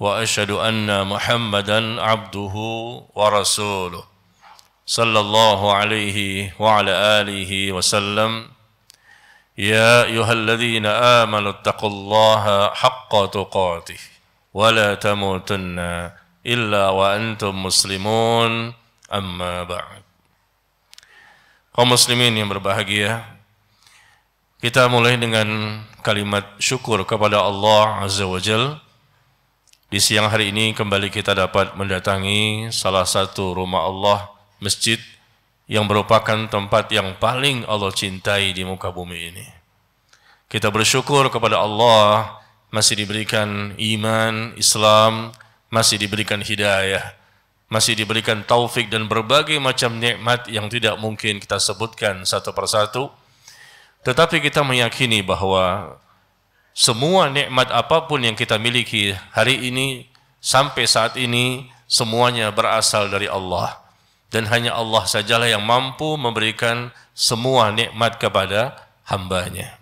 واشهد ان محمدا عبده ورسوله صلى الله عليه وعلى اله وسلم يا ايها الذين امنوا اتقوا الله حق تقاته ولا تموتن الا وانتم مسلمون اما بعد kaum muslimin yang berbahagia kita mulai dengan kalimat syukur kepada Allah azza wajalla Di siang hari ini kembali kita dapat mendatangi salah satu rumah Allah, masjid yang merupakan tempat yang paling Allah cintai di muka bumi ini. Kita bersyukur kepada Allah masih diberikan iman, Islam, masih diberikan hidayah, masih diberikan taufik dan berbagai macam nikmat yang tidak mungkin kita sebutkan satu persatu. Tetapi kita meyakini bahwa semua nikmat apapun yang kita miliki hari ini sampai saat ini semuanya berasal dari Allah dan hanya Allah sajalah yang mampu memberikan semua nikmat kepada hambanya.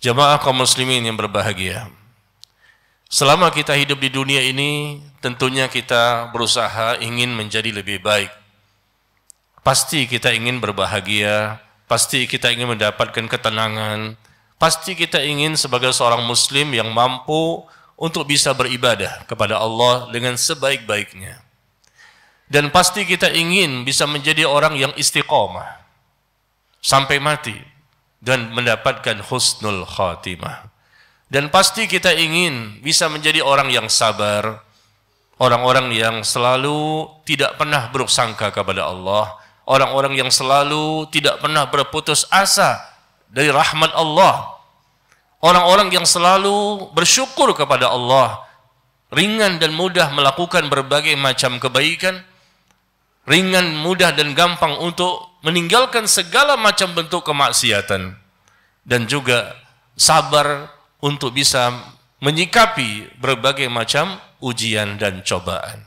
Jemaah kaum muslimin yang berbahagia. Selama kita hidup di dunia ini, tentunya kita berusaha ingin menjadi lebih baik. Pasti kita ingin berbahagia, pasti kita ingin mendapatkan ketenangan, Pasti kita ingin sebagai seorang muslim yang mampu untuk bisa beribadah kepada Allah dengan sebaik-baiknya. Dan pasti kita ingin bisa menjadi orang yang istiqomah sampai mati dan mendapatkan husnul khatimah. Dan pasti kita ingin bisa menjadi orang yang sabar, orang-orang yang selalu tidak pernah berusangka kepada Allah, orang-orang yang selalu tidak pernah berputus asa dari rahmat Allah. Orang-orang yang selalu bersyukur kepada Allah, ringan dan mudah melakukan berbagai macam kebaikan, ringan, mudah dan gampang untuk meninggalkan segala macam bentuk kemaksiatan dan juga sabar untuk bisa menyikapi berbagai macam ujian dan cobaan.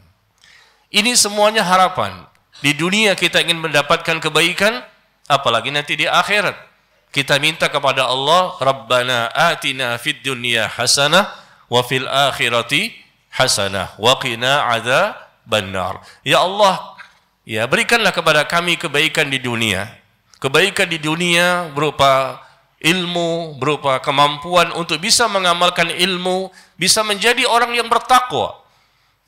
Ini semuanya harapan. Di dunia kita ingin mendapatkan kebaikan, apalagi nanti di akhirat kita minta kepada Allah, Rabbana atina fid dunya hasanah wa fil akhirati hasanah wa qina adzabannar. Ya Allah, ya berikanlah kepada kami kebaikan di dunia. Kebaikan di dunia berupa ilmu, berupa kemampuan untuk bisa mengamalkan ilmu, bisa menjadi orang yang bertakwa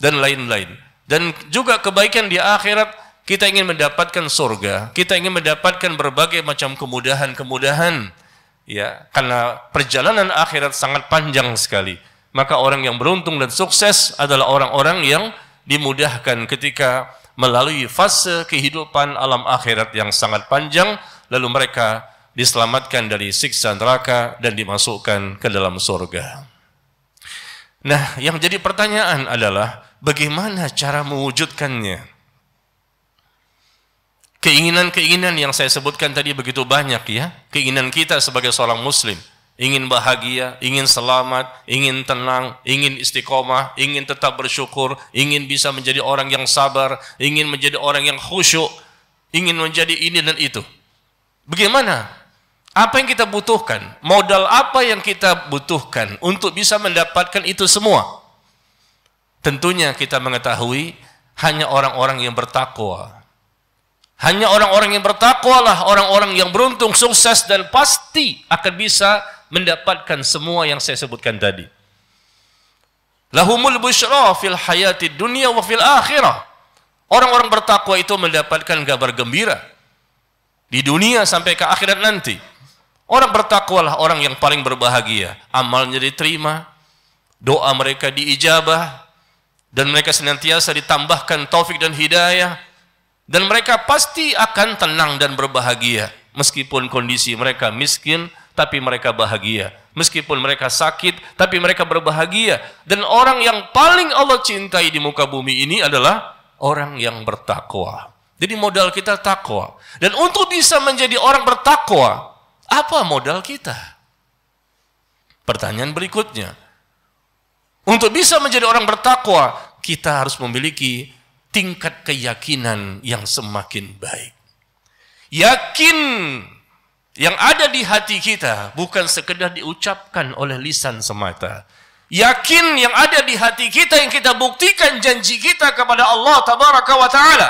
dan lain-lain. Dan juga kebaikan di akhirat kita ingin mendapatkan surga, kita ingin mendapatkan berbagai macam kemudahan-kemudahan. Ya, karena perjalanan akhirat sangat panjang sekali. Maka orang yang beruntung dan sukses adalah orang-orang yang dimudahkan ketika melalui fase kehidupan alam akhirat yang sangat panjang lalu mereka diselamatkan dari siksa neraka dan dimasukkan ke dalam surga. Nah, yang jadi pertanyaan adalah bagaimana cara mewujudkannya? Keinginan-keinginan yang saya sebutkan tadi begitu banyak ya. Keinginan kita sebagai seorang muslim. Ingin bahagia, ingin selamat, ingin tenang, ingin istiqomah, ingin tetap bersyukur, ingin bisa menjadi orang yang sabar, ingin menjadi orang yang khusyuk, ingin menjadi ini dan itu. Bagaimana? Apa yang kita butuhkan? Modal apa yang kita butuhkan untuk bisa mendapatkan itu semua? Tentunya kita mengetahui hanya orang-orang yang bertakwa. Hanya orang-orang yang bertakwalah, orang-orang yang beruntung, sukses dan pasti akan bisa mendapatkan semua yang saya sebutkan tadi. Lahumul busyra fil hayati dunia wa fil akhirah. Orang-orang bertakwa itu mendapatkan kabar gembira di dunia sampai ke akhirat nanti. Orang bertakwalah orang yang paling berbahagia. Amalnya diterima, doa mereka diijabah, dan mereka senantiasa ditambahkan taufik dan hidayah dan mereka pasti akan tenang dan berbahagia. Meskipun kondisi mereka miskin, tapi mereka bahagia. Meskipun mereka sakit, tapi mereka berbahagia. Dan orang yang paling Allah cintai di muka bumi ini adalah orang yang bertakwa. Jadi modal kita takwa. Dan untuk bisa menjadi orang bertakwa, apa modal kita? Pertanyaan berikutnya. Untuk bisa menjadi orang bertakwa, kita harus memiliki tingkat keyakinan yang semakin baik. Yakin yang ada di hati kita bukan sekedar diucapkan oleh lisan semata. Yakin yang ada di hati kita yang kita buktikan janji kita kepada Allah tabaraka wa taala.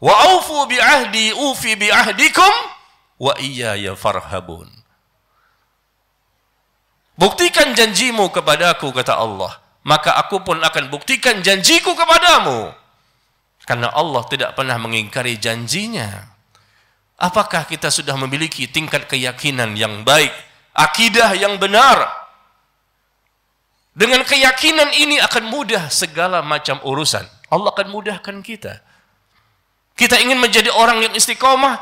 Wa aufu bi ahdi ufi bi ahdikum wa iyaya farhabun. Buktikan janjimu kepadaku kata Allah maka aku pun akan buktikan janjiku kepadamu. Karena Allah tidak pernah mengingkari janjinya. Apakah kita sudah memiliki tingkat keyakinan yang baik, akidah yang benar? Dengan keyakinan ini akan mudah segala macam urusan. Allah akan mudahkan kita. Kita ingin menjadi orang yang istiqomah,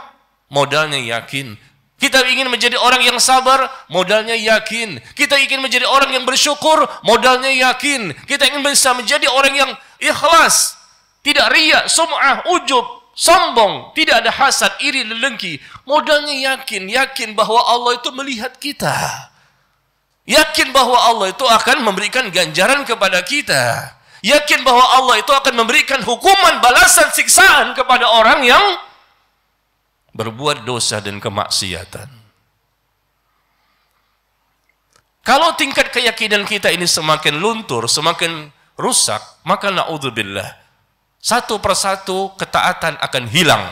modalnya yakin kita ingin menjadi orang yang sabar, modalnya yakin. Kita ingin menjadi orang yang bersyukur, modalnya yakin. Kita ingin bisa menjadi orang yang ikhlas, tidak riak, sum'ah, ujub, sombong, tidak ada hasad, iri, lelengki. Modalnya yakin, yakin bahwa Allah itu melihat kita. Yakin bahwa Allah itu akan memberikan ganjaran kepada kita. Yakin bahwa Allah itu akan memberikan hukuman, balasan, siksaan kepada orang yang berbuat dosa dan kemaksiatan. Kalau tingkat keyakinan kita ini semakin luntur, semakin rusak, maka na'udzubillah, satu persatu ketaatan akan hilang.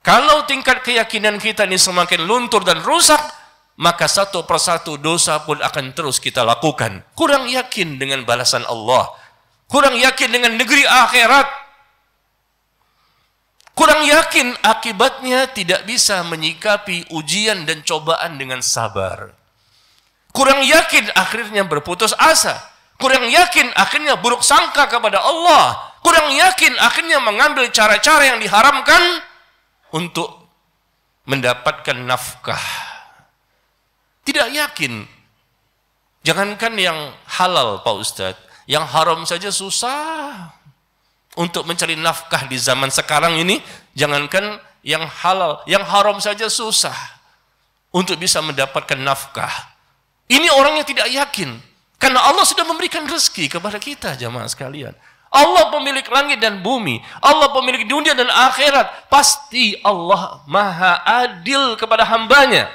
Kalau tingkat keyakinan kita ini semakin luntur dan rusak, maka satu persatu dosa pun akan terus kita lakukan. Kurang yakin dengan balasan Allah. Kurang yakin dengan negeri akhirat kurang yakin akibatnya tidak bisa menyikapi ujian dan cobaan dengan sabar. Kurang yakin akhirnya berputus asa. Kurang yakin akhirnya buruk sangka kepada Allah. Kurang yakin akhirnya mengambil cara-cara yang diharamkan untuk mendapatkan nafkah. Tidak yakin. Jangankan yang halal Pak Ustadz. Yang haram saja susah untuk mencari nafkah di zaman sekarang ini, jangankan yang halal, yang haram saja susah untuk bisa mendapatkan nafkah. Ini orang yang tidak yakin. Karena Allah sudah memberikan rezeki kepada kita, jamaah sekalian. Allah pemilik langit dan bumi. Allah pemilik dunia dan akhirat. Pasti Allah maha adil kepada hambanya.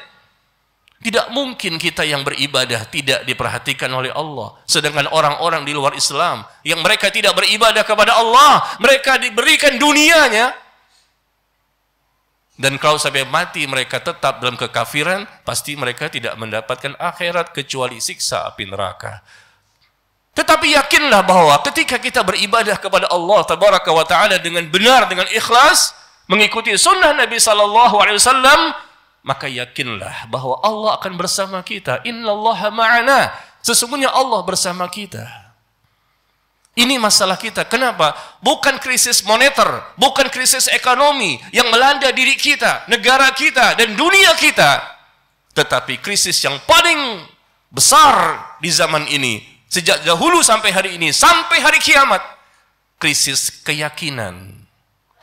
Tidak mungkin kita yang beribadah tidak diperhatikan oleh Allah. Sedangkan orang-orang di luar Islam yang mereka tidak beribadah kepada Allah, mereka diberikan dunianya. Dan kalau sampai mati mereka tetap dalam kekafiran, pasti mereka tidak mendapatkan akhirat kecuali siksa api neraka. Tetapi yakinlah bahwa ketika kita beribadah kepada Allah tabaraka wa taala dengan benar dengan ikhlas, mengikuti sunnah Nabi sallallahu alaihi wasallam, maka yakinlah bahwa Allah akan bersama kita. Innallaha ma'ana. Sesungguhnya Allah bersama kita. Ini masalah kita. Kenapa? Bukan krisis moneter, bukan krisis ekonomi yang melanda diri kita, negara kita, dan dunia kita. Tetapi krisis yang paling besar di zaman ini, sejak dahulu sampai hari ini, sampai hari kiamat, krisis keyakinan.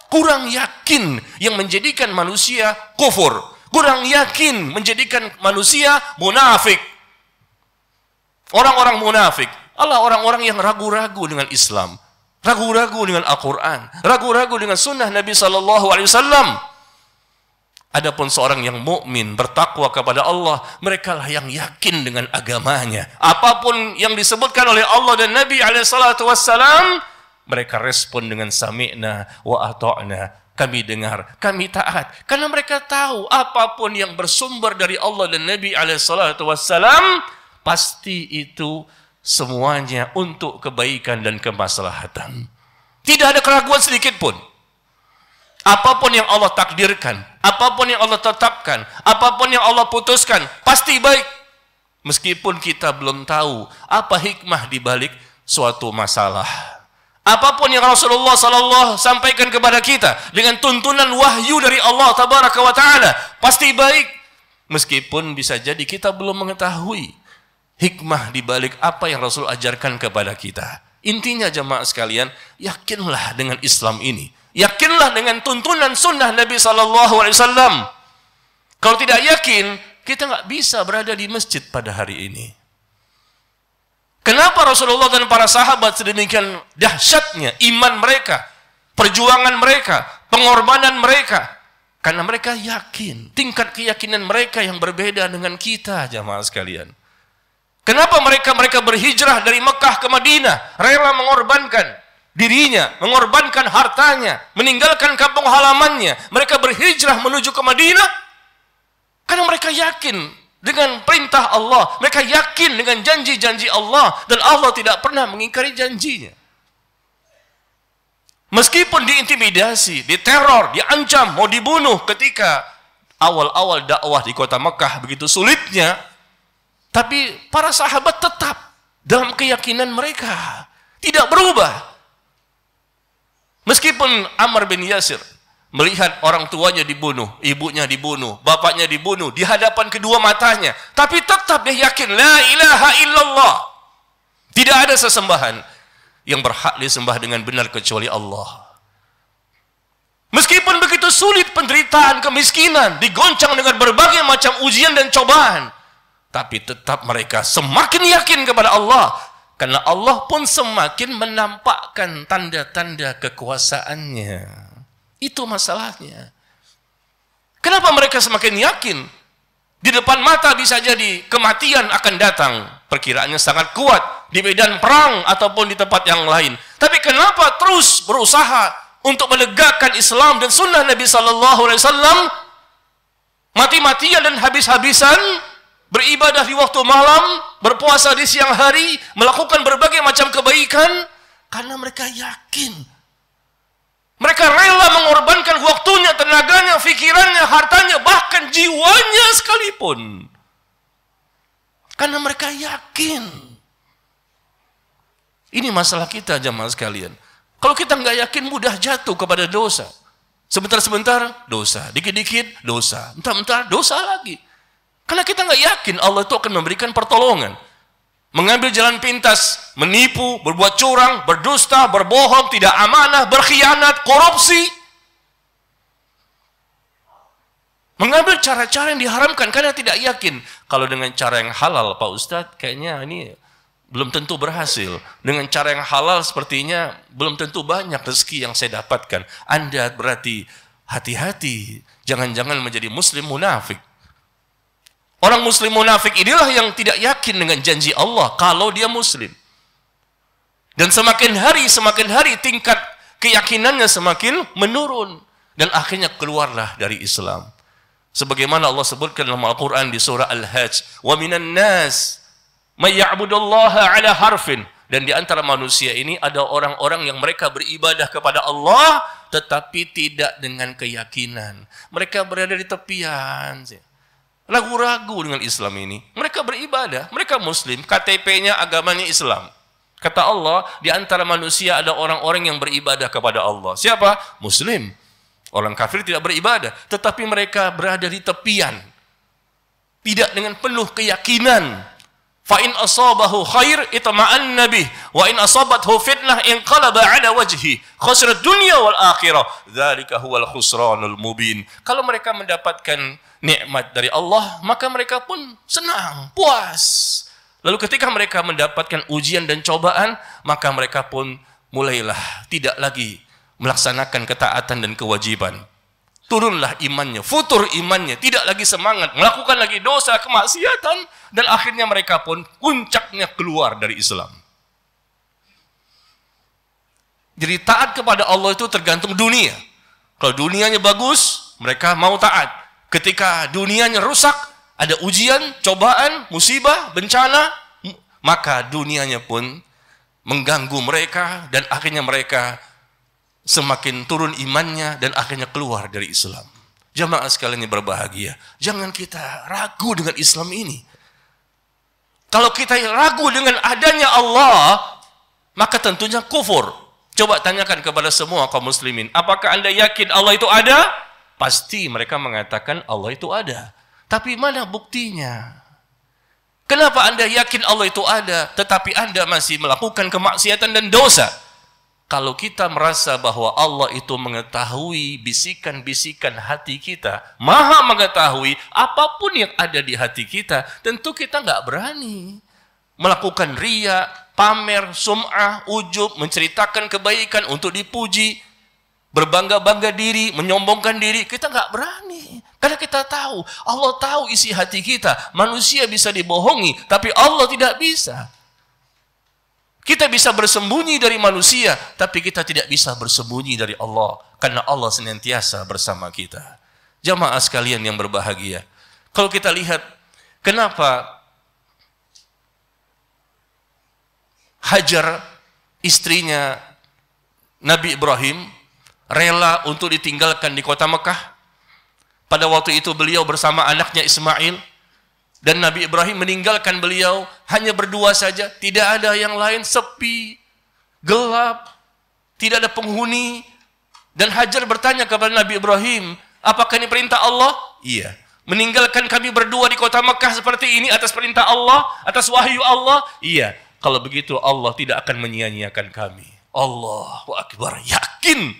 Kurang yakin yang menjadikan manusia kufur, kurang yakin menjadikan manusia munafik. Orang-orang munafik Allah orang-orang yang ragu-ragu dengan Islam, ragu-ragu dengan Al-Quran, ragu-ragu dengan Sunnah Nabi saw Adapun seorang yang mukmin bertakwa kepada Allah, mereka lah yang yakin dengan agamanya. Apapun yang disebutkan oleh Allah dan Nabi alaihissalatu mereka respon dengan sami'na wa ata'na kami dengar, kami taat. Karena mereka tahu apapun yang bersumber dari Allah dan Nabi alaihissalatu pasti itu semuanya untuk kebaikan dan kemaslahatan. Tidak ada keraguan sedikit pun. Apapun yang Allah takdirkan, apapun yang Allah tetapkan, apapun yang Allah putuskan, pasti baik. Meskipun kita belum tahu apa hikmah di balik suatu masalah apapun yang Rasulullah sallallahu sampaikan kepada kita dengan tuntunan wahyu dari Allah tabaraka wa taala pasti baik meskipun bisa jadi kita belum mengetahui hikmah di balik apa yang Rasul ajarkan kepada kita intinya jemaah sekalian yakinlah dengan Islam ini yakinlah dengan tuntunan sunnah Nabi sallallahu alaihi wasallam kalau tidak yakin kita nggak bisa berada di masjid pada hari ini Kenapa Rasulullah dan para sahabat sedemikian dahsyatnya iman mereka, perjuangan mereka, pengorbanan mereka? Karena mereka yakin, tingkat keyakinan mereka yang berbeda dengan kita, jamaah sekalian. Kenapa mereka mereka berhijrah dari Mekah ke Madinah, rela mengorbankan dirinya, mengorbankan hartanya, meninggalkan kampung halamannya. Mereka berhijrah menuju ke Madinah karena mereka yakin dengan perintah Allah. Mereka yakin dengan janji-janji Allah dan Allah tidak pernah mengingkari janjinya. Meskipun diintimidasi, diteror, diancam, mau dibunuh ketika awal-awal dakwah di kota Mekah begitu sulitnya, tapi para sahabat tetap dalam keyakinan mereka tidak berubah. Meskipun Amr bin Yasir melihat orang tuanya dibunuh, ibunya dibunuh, bapaknya dibunuh di hadapan kedua matanya, tapi tetap dia yakin la ilaha illallah. Tidak ada sesembahan yang berhak disembah dengan benar kecuali Allah. Meskipun begitu sulit penderitaan, kemiskinan, digoncang dengan berbagai macam ujian dan cobaan, tapi tetap mereka semakin yakin kepada Allah karena Allah pun semakin menampakkan tanda-tanda kekuasaannya. Itu masalahnya. Kenapa mereka semakin yakin? Di depan mata bisa jadi kematian akan datang. Perkiraannya sangat kuat di medan perang ataupun di tempat yang lain. Tapi kenapa terus berusaha untuk menegakkan Islam dan sunnah Nabi Sallallahu Alaihi Wasallam mati-matian dan habis-habisan beribadah di waktu malam, berpuasa di siang hari, melakukan berbagai macam kebaikan karena mereka yakin mereka rela mengorbankan waktunya, tenaganya, fikirannya, hartanya, bahkan jiwanya sekalipun. Karena mereka yakin. Ini masalah kita jamaah sekalian. Kalau kita nggak yakin mudah jatuh kepada dosa. Sebentar-sebentar dosa, dikit-dikit dosa, entar-entar dosa lagi. Karena kita nggak yakin Allah itu akan memberikan pertolongan mengambil jalan pintas, menipu, berbuat curang, berdusta, berbohong, tidak amanah, berkhianat, korupsi. Mengambil cara-cara yang diharamkan karena tidak yakin. Kalau dengan cara yang halal, Pak Ustadz, kayaknya ini belum tentu berhasil. Dengan cara yang halal sepertinya belum tentu banyak rezeki yang saya dapatkan. Anda berarti hati-hati. Jangan-jangan menjadi muslim munafik. Orang muslim munafik inilah yang tidak yakin dengan janji Allah kalau dia muslim. Dan semakin hari, semakin hari tingkat keyakinannya semakin menurun. Dan akhirnya keluarlah dari Islam. Sebagaimana Allah sebutkan dalam Al-Quran di surah Al-Hajj. وَمِنَ النَّاسِ مَيَعْبُدُ اللَّهَ عَلَى harfin. Dan di antara manusia ini ada orang-orang yang mereka beribadah kepada Allah tetapi tidak dengan keyakinan. Mereka berada di tepian. Sih ragu-ragu dengan Islam ini. Mereka beribadah, mereka muslim, KTP-nya agamanya Islam. Kata Allah, di antara manusia ada orang-orang yang beribadah kepada Allah. Siapa? Muslim. Orang kafir tidak beribadah, tetapi mereka berada di tepian. Tidak dengan penuh keyakinan fa in asabahu khair itma'an nabi wa in asabathu fitnah inqalaba ala wajhi khusrat dunya wal akhirah dzalika huwal khusranul mubin kalau mereka mendapatkan nikmat dari Allah maka mereka pun senang puas lalu ketika mereka mendapatkan ujian dan cobaan maka mereka pun mulailah tidak lagi melaksanakan ketaatan dan kewajiban turunlah imannya, futur imannya, tidak lagi semangat, melakukan lagi dosa, kemaksiatan, dan akhirnya mereka pun puncaknya keluar dari Islam. Jadi taat kepada Allah itu tergantung dunia. Kalau dunianya bagus, mereka mau taat. Ketika dunianya rusak, ada ujian, cobaan, musibah, bencana, maka dunianya pun mengganggu mereka dan akhirnya mereka semakin turun imannya dan akhirnya keluar dari Islam. Jamaah sekalian yang berbahagia, jangan kita ragu dengan Islam ini. Kalau kita ragu dengan adanya Allah, maka tentunya kufur. Coba tanyakan kepada semua kaum muslimin, apakah Anda yakin Allah itu ada? Pasti mereka mengatakan Allah itu ada. Tapi mana buktinya? Kenapa Anda yakin Allah itu ada, tetapi Anda masih melakukan kemaksiatan dan dosa? kalau kita merasa bahwa Allah itu mengetahui bisikan-bisikan hati kita, maha mengetahui apapun yang ada di hati kita, tentu kita nggak berani melakukan ria, pamer, sum'ah, ujub, menceritakan kebaikan untuk dipuji, berbangga-bangga diri, menyombongkan diri, kita nggak berani. Karena kita tahu, Allah tahu isi hati kita. Manusia bisa dibohongi, tapi Allah tidak bisa. Kita bisa bersembunyi dari manusia, tapi kita tidak bisa bersembunyi dari Allah, karena Allah senantiasa bersama kita. Jamaah sekalian yang berbahagia, kalau kita lihat, kenapa Hajar istrinya Nabi Ibrahim rela untuk ditinggalkan di kota Mekah? Pada waktu itu beliau bersama anaknya Ismail dan Nabi Ibrahim meninggalkan beliau hanya berdua saja, tidak ada yang lain, sepi, gelap, tidak ada penghuni. Dan Hajar bertanya kepada Nabi Ibrahim, apakah ini perintah Allah? Iya. Meninggalkan kami berdua di kota Mekah seperti ini atas perintah Allah, atas wahyu Allah? Iya. Kalau begitu Allah tidak akan menyia-nyiakan kami. Allahu Akbar. Yakin.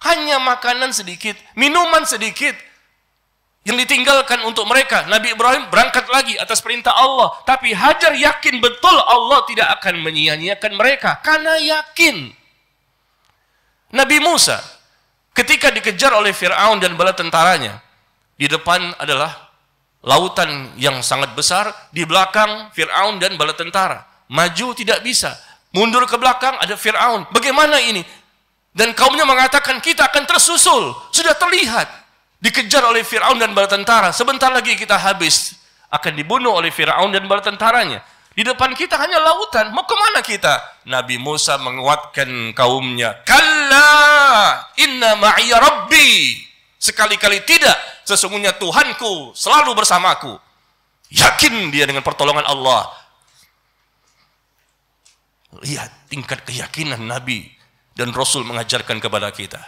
Hanya makanan sedikit, minuman sedikit, yang ditinggalkan untuk mereka. Nabi Ibrahim berangkat lagi atas perintah Allah. Tapi Hajar yakin betul Allah tidak akan menyia-nyiakan mereka. Karena yakin. Nabi Musa ketika dikejar oleh Fir'aun dan bala tentaranya. Di depan adalah lautan yang sangat besar. Di belakang Fir'aun dan bala tentara. Maju tidak bisa. Mundur ke belakang ada Fir'aun. Bagaimana ini? Dan kaumnya mengatakan kita akan tersusul. Sudah terlihat dikejar oleh Firaun dan bala tentara. Sebentar lagi kita habis, akan dibunuh oleh Firaun dan bala tentaranya. Di depan kita hanya lautan. Mau kemana kita? Nabi Musa menguatkan kaumnya. Kalla inna ma'iyya rabbi. Sekali-kali tidak. Sesungguhnya Tuhanku selalu bersamaku. Yakin dia dengan pertolongan Allah. Lihat tingkat keyakinan Nabi dan Rasul mengajarkan kepada kita.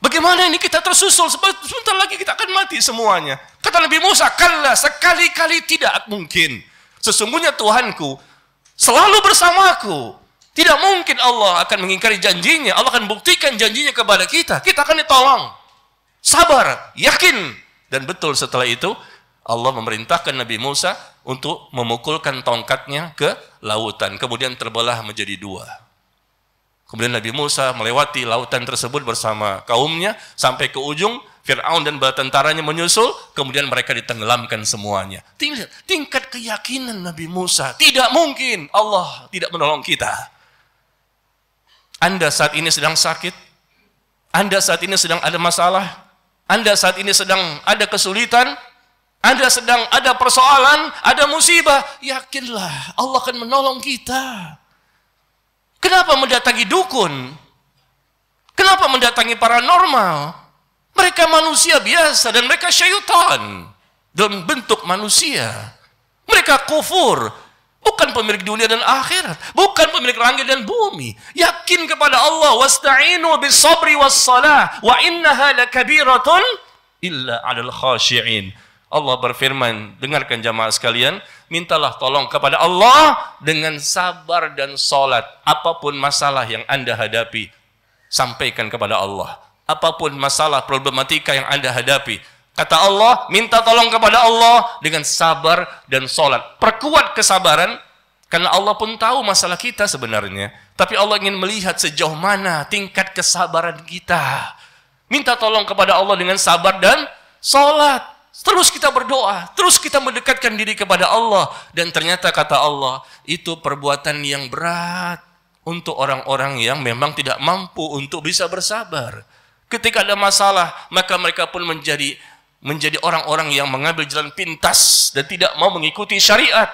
Bagaimana ini kita tersusul, sebentar lagi kita akan mati semuanya. Kata Nabi Musa, kalah sekali-kali tidak mungkin. Sesungguhnya Tuhanku selalu bersamaku. Tidak mungkin Allah akan mengingkari janjinya. Allah akan buktikan janjinya kepada kita. Kita akan ditolong. Sabar, yakin. Dan betul setelah itu, Allah memerintahkan Nabi Musa untuk memukulkan tongkatnya ke lautan. Kemudian terbelah menjadi dua. Kemudian Nabi Musa melewati lautan tersebut bersama kaumnya sampai ke ujung Fir'aun dan bala tentaranya menyusul, kemudian mereka ditenggelamkan semuanya. Tingkat, tingkat keyakinan Nabi Musa, tidak mungkin Allah tidak menolong kita. Anda saat ini sedang sakit, Anda saat ini sedang ada masalah, Anda saat ini sedang ada kesulitan, Anda sedang ada persoalan, ada musibah, yakinlah Allah akan menolong kita. Kenapa mendatangi dukun? Kenapa mendatangi paranormal? Mereka manusia biasa dan mereka syaitan dalam bentuk manusia. Mereka kufur, bukan pemilik dunia dan akhirat, bukan pemilik langit dan bumi. Yakin kepada Allah, wasta'inu was-salah wa innaha lakabiratun illa 'alal khashi'in. Allah berfirman, dengarkan jamaah sekalian, mintalah tolong kepada Allah dengan sabar dan sholat. Apapun masalah yang Anda hadapi, sampaikan kepada Allah. Apapun masalah problematika yang Anda hadapi, kata Allah, minta tolong kepada Allah dengan sabar dan sholat. Perkuat kesabaran, karena Allah pun tahu masalah kita sebenarnya. Tapi Allah ingin melihat sejauh mana tingkat kesabaran kita. Minta tolong kepada Allah dengan sabar dan sholat. Terus kita berdoa, terus kita mendekatkan diri kepada Allah. Dan ternyata kata Allah, itu perbuatan yang berat untuk orang-orang yang memang tidak mampu untuk bisa bersabar. Ketika ada masalah, maka mereka pun menjadi menjadi orang-orang yang mengambil jalan pintas dan tidak mau mengikuti syariat.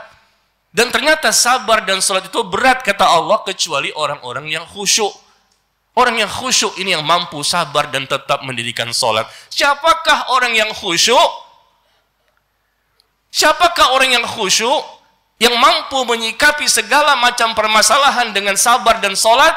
Dan ternyata sabar dan sholat itu berat kata Allah kecuali orang-orang yang khusyuk. Orang yang khusyuk ini yang mampu sabar dan tetap mendirikan sholat. Siapakah orang yang khusyuk? Siapakah orang yang khusyuk yang mampu menyikapi segala macam permasalahan dengan sabar dan solat?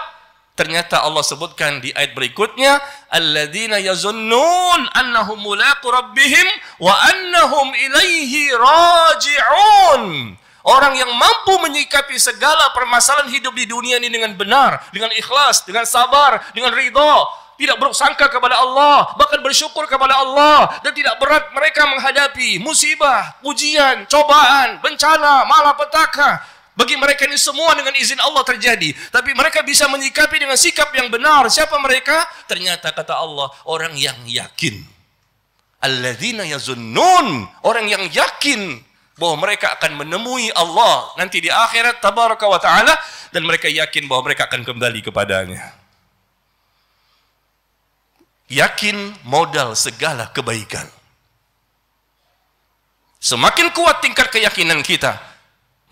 Ternyata Allah sebutkan di ayat berikutnya, alladzina yazunnun annahum mulaqu rabbihim wa annahum ilaihi raji'un. Orang yang mampu menyikapi segala permasalahan hidup di dunia ini dengan benar, dengan ikhlas, dengan sabar, dengan ridho, tidak sangka kepada Allah, bahkan bersyukur kepada Allah dan tidak berat mereka menghadapi musibah, ujian, cobaan, bencana, malapetaka. Bagi mereka ini semua dengan izin Allah terjadi. Tapi mereka bisa menyikapi dengan sikap yang benar. Siapa mereka? Ternyata kata Allah, orang yang yakin. Alladzina yazunnun. Orang yang yakin bahwa mereka akan menemui Allah nanti di akhirat tabaraka wa ta'ala dan mereka yakin bahwa mereka akan kembali kepadanya. Yakin modal segala kebaikan. Semakin kuat tingkat keyakinan kita,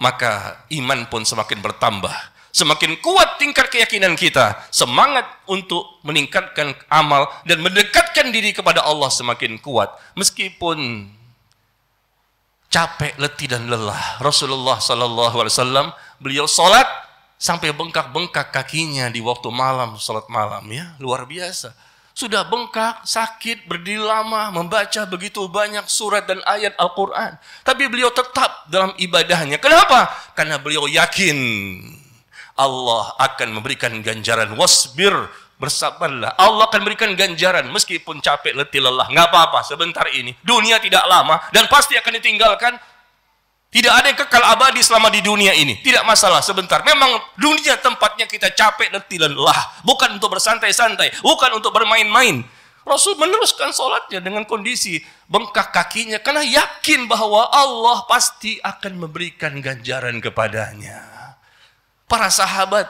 maka iman pun semakin bertambah. Semakin kuat tingkat keyakinan kita, semangat untuk meningkatkan amal dan mendekatkan diri kepada Allah semakin kuat. Meskipun capek, letih dan lelah. Rasulullah SAW, beliau sholat sampai bengkak-bengkak kakinya di waktu malam, sholat malam ya, luar biasa sudah bengkak, sakit, berdiri lama, membaca begitu banyak surat dan ayat Al-Quran. Tapi beliau tetap dalam ibadahnya. Kenapa? Karena beliau yakin Allah akan memberikan ganjaran. Wasbir, bersabarlah. Allah akan memberikan ganjaran meskipun capek, letih, lelah. Nggak apa-apa, sebentar ini. Dunia tidak lama dan pasti akan ditinggalkan tidak ada yang kekal abadi selama di dunia ini. Tidak masalah sebentar. Memang dunia tempatnya kita capek, dan lelah. Bukan untuk bersantai-santai. Bukan untuk bermain-main. Rasul meneruskan sholatnya dengan kondisi bengkak kakinya. Karena yakin bahwa Allah pasti akan memberikan ganjaran kepadanya. Para sahabat,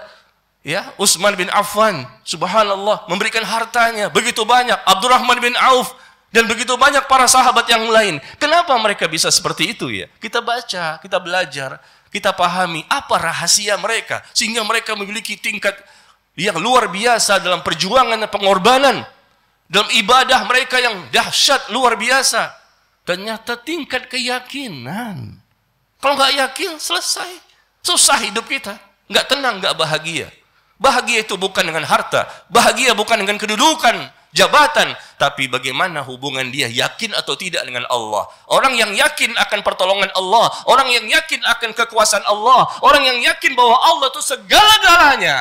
ya Utsman bin Affan, subhanallah, memberikan hartanya. Begitu banyak. Abdurrahman bin Auf, dan begitu banyak para sahabat yang lain. Kenapa mereka bisa seperti itu ya? Kita baca, kita belajar, kita pahami apa rahasia mereka. Sehingga mereka memiliki tingkat yang luar biasa dalam perjuangan dan pengorbanan. Dalam ibadah mereka yang dahsyat, luar biasa. Ternyata tingkat keyakinan. Kalau nggak yakin, selesai. Susah hidup kita. Nggak tenang, nggak bahagia. Bahagia itu bukan dengan harta. Bahagia bukan dengan kedudukan jabatan, tapi bagaimana hubungan dia yakin atau tidak dengan Allah. Orang yang yakin akan pertolongan Allah, orang yang yakin akan kekuasaan Allah, orang yang yakin bahwa Allah itu segala-galanya,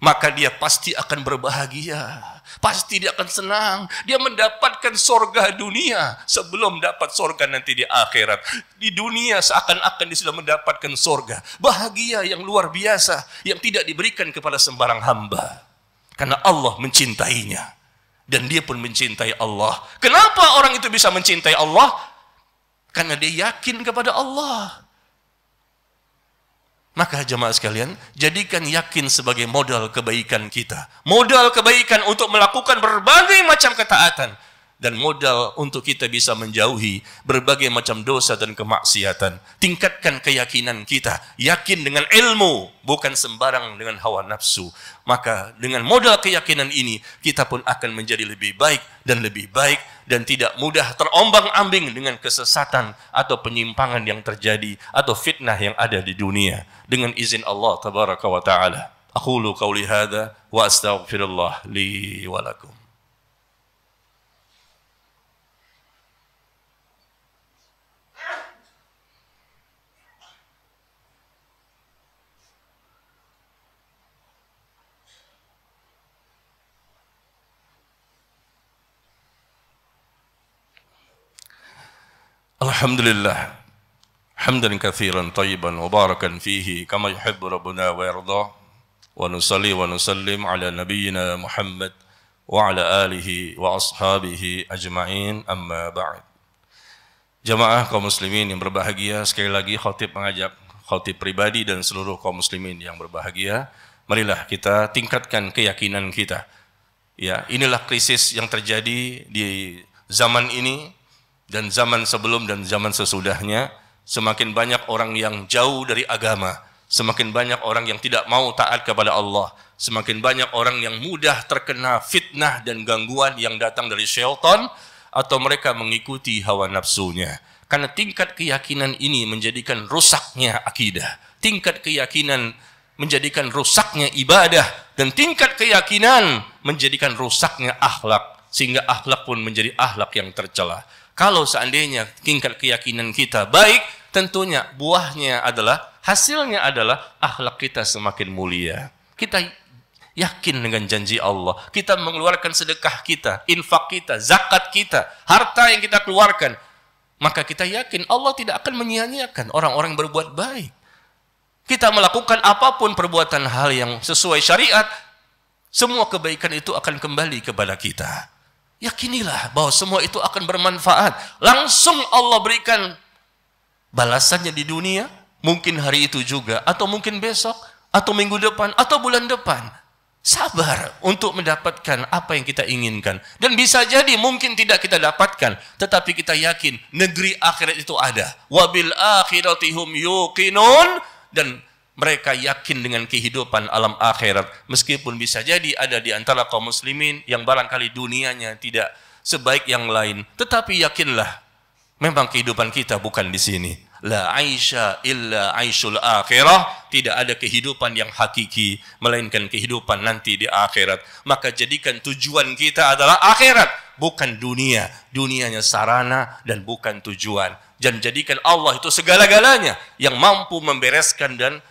maka dia pasti akan berbahagia. Pasti dia akan senang. Dia mendapatkan sorga dunia sebelum dapat sorga nanti di akhirat. Di dunia seakan-akan dia sudah mendapatkan sorga. Bahagia yang luar biasa yang tidak diberikan kepada sembarang hamba. Karena Allah mencintainya. Dan dia pun mencintai Allah. Kenapa orang itu bisa mencintai Allah? Karena dia yakin kepada Allah. Maka jemaah sekalian, jadikan yakin sebagai modal kebaikan kita. Modal kebaikan untuk melakukan berbagai macam ketaatan dan modal untuk kita bisa menjauhi berbagai macam dosa dan kemaksiatan. Tingkatkan keyakinan kita, yakin dengan ilmu, bukan sembarang dengan hawa nafsu. Maka dengan modal keyakinan ini, kita pun akan menjadi lebih baik dan lebih baik dan tidak mudah terombang-ambing dengan kesesatan atau penyimpangan yang terjadi atau fitnah yang ada di dunia. Dengan izin Allah tabaraka wa taala. Aqulu qawli hadha wa astaghfirullah li wa الحمد لله حمدا كثيرا طيبا مباركا فيه كما يحب ربنا ويرضى ونصلي ونسلم على نبينا محمد وعلى آله وأصحابه أجمعين أما بعد Jamaah kaum muslimin yang berbahagia, sekali lagi khotib mengajak khotib pribadi dan seluruh kaum muslimin yang berbahagia, marilah kita tingkatkan keyakinan kita. Ya, inilah krisis yang terjadi di zaman ini dan zaman sebelum dan zaman sesudahnya, semakin banyak orang yang jauh dari agama, semakin banyak orang yang tidak mau taat kepada Allah, semakin banyak orang yang mudah terkena fitnah dan gangguan yang datang dari syaitan atau mereka mengikuti hawa nafsunya. Karena tingkat keyakinan ini menjadikan rusaknya akidah, tingkat keyakinan menjadikan rusaknya ibadah dan tingkat keyakinan menjadikan rusaknya akhlak sehingga akhlak pun menjadi akhlak yang tercela. Kalau seandainya tingkat keyakinan kita baik, tentunya buahnya adalah, hasilnya adalah akhlak kita semakin mulia. Kita yakin dengan janji Allah. Kita mengeluarkan sedekah kita, infak kita, zakat kita, harta yang kita keluarkan. Maka kita yakin Allah tidak akan menyia-nyiakan orang-orang berbuat baik. Kita melakukan apapun perbuatan hal yang sesuai syariat, semua kebaikan itu akan kembali kepada kita. Yakinilah bahwa semua itu akan bermanfaat. Langsung Allah berikan balasannya di dunia, mungkin hari itu juga, atau mungkin besok, atau minggu depan, atau bulan depan. Sabar untuk mendapatkan apa yang kita inginkan. Dan bisa jadi mungkin tidak kita dapatkan, tetapi kita yakin negeri akhirat itu ada. Wabil akhiratihum yuqinun dan mereka yakin dengan kehidupan alam akhirat meskipun bisa jadi ada di antara kaum muslimin yang barangkali dunianya tidak sebaik yang lain tetapi yakinlah memang kehidupan kita bukan di sini la aisha illa aishul akhirah tidak ada kehidupan yang hakiki melainkan kehidupan nanti di akhirat maka jadikan tujuan kita adalah akhirat bukan dunia dunianya sarana dan bukan tujuan dan jadikan Allah itu segala-galanya yang mampu membereskan dan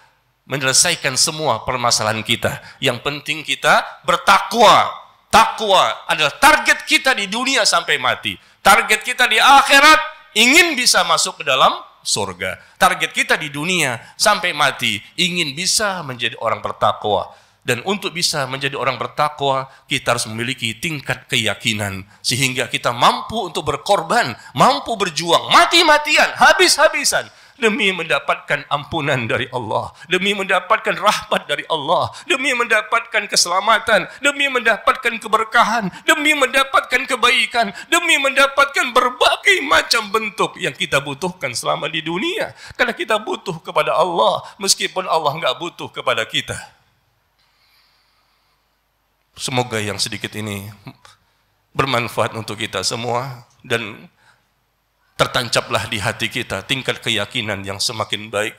menyelesaikan semua permasalahan kita. Yang penting kita bertakwa. Takwa adalah target kita di dunia sampai mati. Target kita di akhirat ingin bisa masuk ke dalam surga. Target kita di dunia sampai mati ingin bisa menjadi orang bertakwa. Dan untuk bisa menjadi orang bertakwa, kita harus memiliki tingkat keyakinan. Sehingga kita mampu untuk berkorban, mampu berjuang, mati-matian, habis-habisan demi mendapatkan ampunan dari Allah, demi mendapatkan rahmat dari Allah, demi mendapatkan keselamatan, demi mendapatkan keberkahan, demi mendapatkan kebaikan, demi mendapatkan berbagai macam bentuk yang kita butuhkan selama di dunia. Karena kita butuh kepada Allah, meskipun Allah nggak butuh kepada kita. Semoga yang sedikit ini bermanfaat untuk kita semua dan tertancaplah di hati kita tingkat keyakinan yang semakin baik.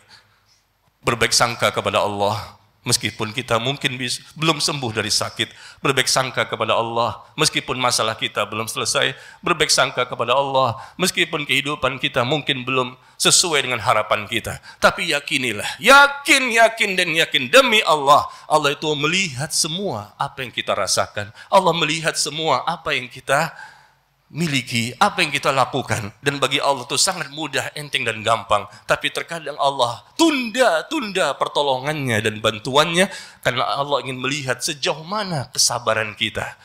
Berbaik sangka kepada Allah, meskipun kita mungkin bis, belum sembuh dari sakit. Berbaik sangka kepada Allah, meskipun masalah kita belum selesai. Berbaik sangka kepada Allah, meskipun kehidupan kita mungkin belum sesuai dengan harapan kita. Tapi yakinilah, yakin, yakin, dan yakin. Demi Allah, Allah itu melihat semua apa yang kita rasakan. Allah melihat semua apa yang kita miliki, apa yang kita lakukan. Dan bagi Allah itu sangat mudah, enteng dan gampang. Tapi terkadang Allah tunda-tunda pertolongannya dan bantuannya karena Allah ingin melihat sejauh mana kesabaran kita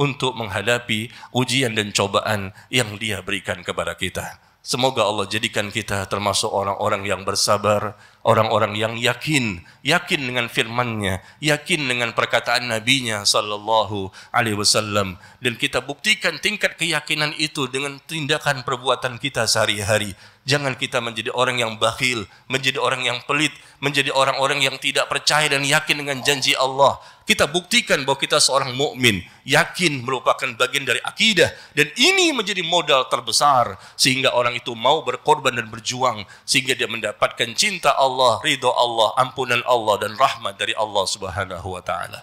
untuk menghadapi ujian dan cobaan yang dia berikan kepada kita. Semoga Allah jadikan kita termasuk orang-orang yang bersabar, orang-orang yang yakin, yakin dengan firman-Nya, yakin dengan perkataan Nabi-Nya sallallahu alaihi wasallam dan kita buktikan tingkat keyakinan itu dengan tindakan perbuatan kita sehari-hari. Jangan kita menjadi orang yang bakhil, menjadi orang yang pelit, menjadi orang-orang yang tidak percaya dan yakin dengan janji Allah. Kita buktikan bahwa kita seorang mukmin, yakin merupakan bagian dari akidah dan ini menjadi modal terbesar sehingga orang itu mau berkorban dan berjuang sehingga dia mendapatkan cinta Allah, ridho Allah, ampunan Allah dan rahmat dari Allah Subhanahu wa taala.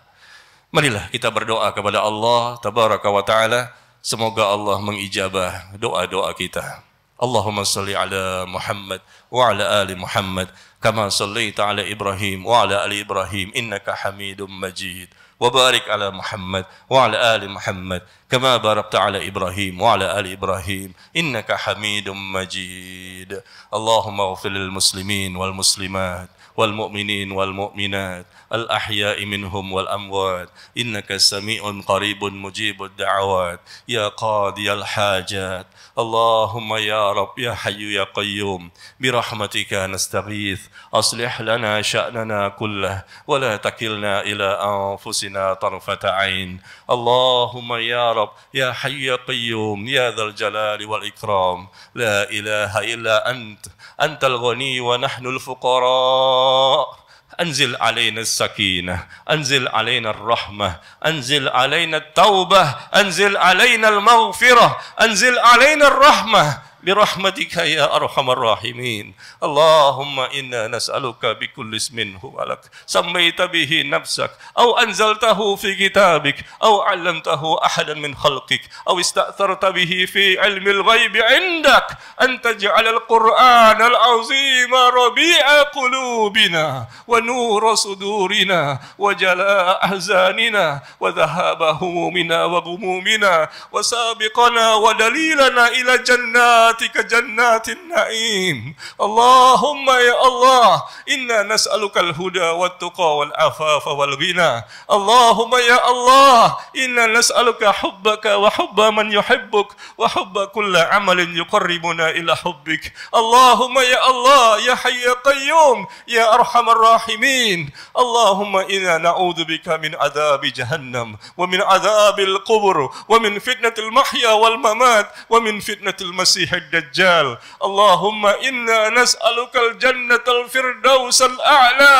Marilah kita berdoa kepada Allah tabaraka wa taala semoga Allah mengijabah doa-doa kita. Allahumma salli ala Muhammad wa ala ali Muhammad كما صليت على إبراهيم وعلى آل إبراهيم إنك حميد مجيد وبارك على محمد وعلى آل محمد كما باركت على إبراهيم وعلى آل إبراهيم إنك حميد مجيد اللهم اغفر للمسلمين والمسلمات والمؤمنين والمؤمنات الأحياء منهم والأموات إنك سميع قريب مجيب الدعوات يا قاضي الحاجات اللهم يا رب يا حي يا قيوم برحمتك نستغيث أصلح لنا شأننا كله ولا تكلنا إلى أنفسنا طرفة عين اللهم يا رب يا حي يا قيوم يا ذا الجلال والإكرام لا إله إلا أنت أنت الغني ونحن الفقراء انزل علينا السكينه انزل علينا الرحمه انزل علينا التوبه انزل علينا المغفره انزل علينا الرحمه برحمتك يا أرحم الراحمين اللهم إنا نسألك بكل اسم هو لك سميت به نفسك أو أنزلته في كتابك أو علمته أحدا من خلقك أو استأثرت به في علم الغيب عندك أن تجعل القرآن العظيم ربيع قلوبنا ونور صدورنا وجلاء أحزاننا وذهاب همومنا وغمومنا وسابقنا ودليلنا إلى جنات برحمتك جنات النعيم اللهم يا الله إنا نسألك الهدى والتقى والعفاف والغنى اللهم يا الله إنا نسألك حبك وحب من يحبك وحب كل عمل يقربنا إلى حبك اللهم يا الله يا حي يا قيوم يا أرحم الراحمين اللهم إنا نعوذ بك من عذاب جهنم ومن عذاب القبر ومن فتنة المحيا والممات ومن فتنة المسيح Masihid Dajjal. Allahumma inna nas'alukal jannatal firdausal a'la.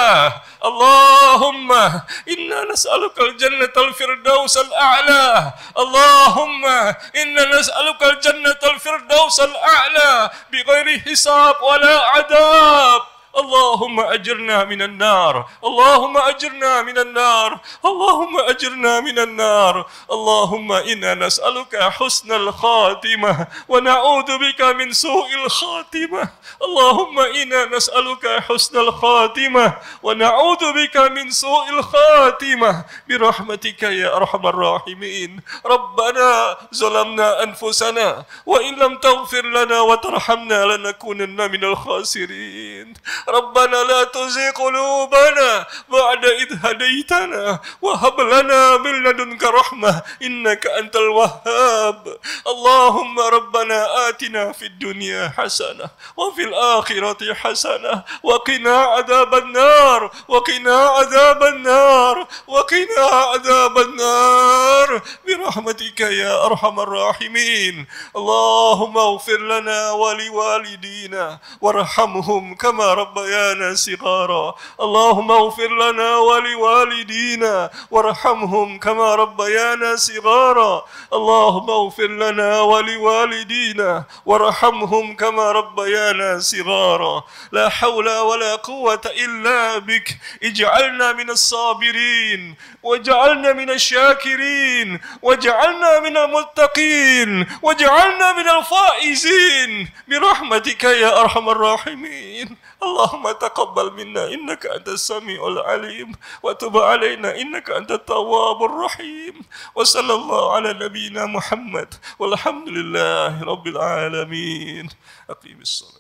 Allahumma inna nas'alukal jannatal firdausal a'la. Allahumma inna nas'alukal jannatal firdausal a'la. Bighairi hisab wala adab. اللهم أجرنا من النار اللهم أجرنا من النار اللهم أجرنا من النار اللهم إنا نسألك حسن الخاتمة ونعوذ بك من سوء الخاتمة اللهم إنا نسألك حسن الخاتمة ونعوذ بك من سوء الخاتمة برحمتك يا أرحم الراحمين ربنا ظلمنا أنفسنا وإن لم تغفر لنا وترحمنا لنكونن من الخاسرين ربنا لا تزغ قلوبنا بعد إذ هديتنا وهب لنا من لدنك رحمة إنك أنت الوهاب اللهم ربنا آتنا في الدنيا حسنة وفي الآخرة حسنة وقنا عذاب النار وقنا عذاب النار وقنا عذاب النار برحمتك يا أرحم الراحمين اللهم اغفر لنا ولوالدينا وارحمهم كما ربنا ربيانا صغارا اللهم اغفر لنا ولوالدينا وارحمهم كما ربيانا صغارا اللهم اغفر لنا ولوالدينا وارحمهم كما ربيانا صغارا لا حول ولا قوة إلا بك اجعلنا من الصابرين واجعلنا من الشاكرين واجعلنا من المتقين واجعلنا من الفائزين برحمتك يا أرحم الراحمين Allahumma taqabbal minna innaka antas samiul alim wa tub alaina innaka antat tawwabur rahim wa sallallahu ala nabiyyina Muhammad walhamdulillahi rabbil alamin aqimis salat